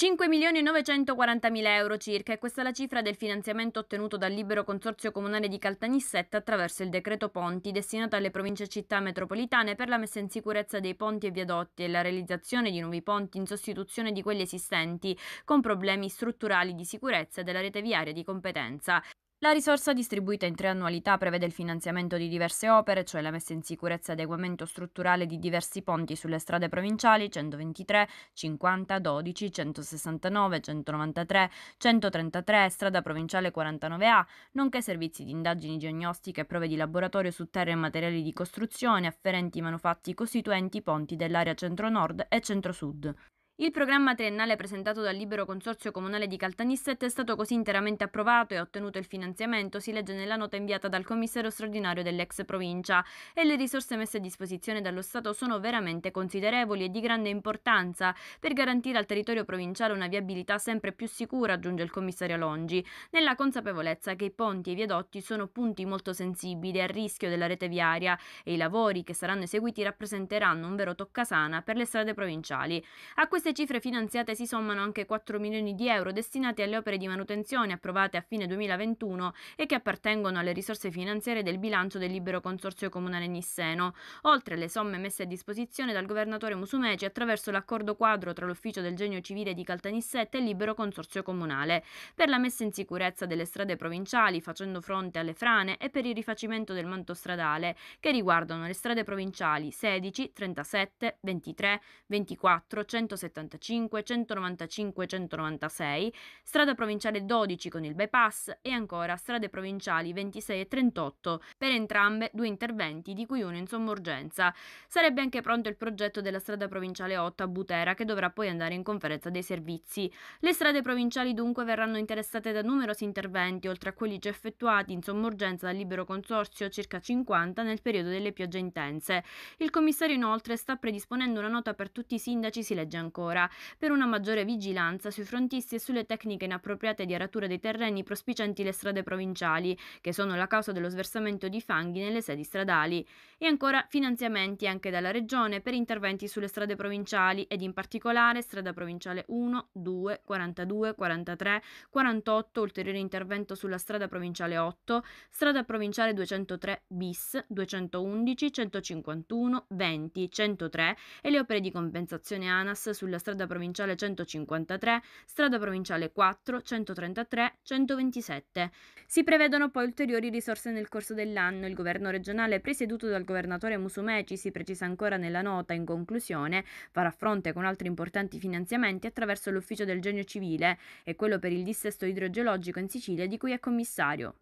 5 milioni e 940 mila euro circa e questa è la cifra del finanziamento ottenuto dal libero consorzio comunale di Caltanissetta attraverso il decreto Ponti destinato alle province e città metropolitane per la messa in sicurezza dei ponti e viadotti e la realizzazione di nuovi ponti in sostituzione di quelli esistenti con problemi strutturali di sicurezza della rete viaria di competenza. La risorsa distribuita in tre annualità prevede il finanziamento di diverse opere, cioè la messa in sicurezza e adeguamento strutturale di diversi ponti sulle strade provinciali 123, 50, 12, 169, 193, 133, strada provinciale 49A, nonché servizi di indagini diagnostiche e prove di laboratorio su terra e materiali di costruzione afferenti ai manufatti costituenti ponti dell'area centro-nord e centro-sud. Il programma triennale presentato dal Libero Consorzio Comunale di Caltanissette è stato così interamente approvato e ha ottenuto il finanziamento, si legge nella nota inviata dal commissario straordinario dell'ex provincia, e le risorse messe a disposizione dallo Stato sono veramente considerevoli e di grande importanza per garantire al territorio provinciale una viabilità sempre più sicura, aggiunge il commissario Longi, nella consapevolezza che i ponti e i viadotti sono punti molto sensibili al rischio della rete viaria e i lavori che saranno eseguiti rappresenteranno un vero toccasana per le strade provinciali. A queste queste cifre finanziate si sommano anche 4 milioni di euro destinati alle opere di manutenzione approvate a fine 2021 e che appartengono alle risorse finanziarie del bilancio del libero consorzio comunale Nisseno, oltre alle somme messe a disposizione dal governatore Musumeci attraverso l'accordo quadro tra l'ufficio del genio civile di Caltanissette e il libero consorzio comunale, per la messa in sicurezza delle strade provinciali facendo fronte alle frane e per il rifacimento del manto stradale, che riguardano le strade provinciali 16, 37, 23, 24, 170 175, 195, 196, strada provinciale 12 con il bypass e ancora strade provinciali 26 e 38 per entrambe due interventi di cui uno in somma urgenza. Sarebbe anche pronto il progetto della strada provinciale 8 a Butera che dovrà poi andare in conferenza dei servizi. Le strade provinciali dunque verranno interessate da numerosi interventi oltre a quelli già effettuati in somma urgenza dal libero consorzio circa 50 nel periodo delle piogge intense. Il commissario inoltre sta predisponendo una nota per tutti i sindaci, si legge ancora ancora per una maggiore vigilanza sui frontisti e sulle tecniche inappropriate di aratura dei terreni prospicienti le strade provinciali, che sono la causa dello sversamento di fanghi nelle sedi stradali, e ancora finanziamenti anche dalla Regione per interventi sulle strade provinciali ed in particolare strada provinciale 1, 2, 42, 43, 48, ulteriore intervento sulla strada provinciale 8, strada provinciale 203 bis, 211, 151, 20, 103 e le opere di compensazione ANAS sulla della strada provinciale 153, strada provinciale 4, 133, 127. Si prevedono poi ulteriori risorse nel corso dell'anno. Il governo regionale presieduto dal governatore Musumeci, si precisa ancora nella nota in conclusione, farà fronte con altri importanti finanziamenti attraverso l'Ufficio del Genio Civile e quello per il dissesto idrogeologico in Sicilia di cui è commissario.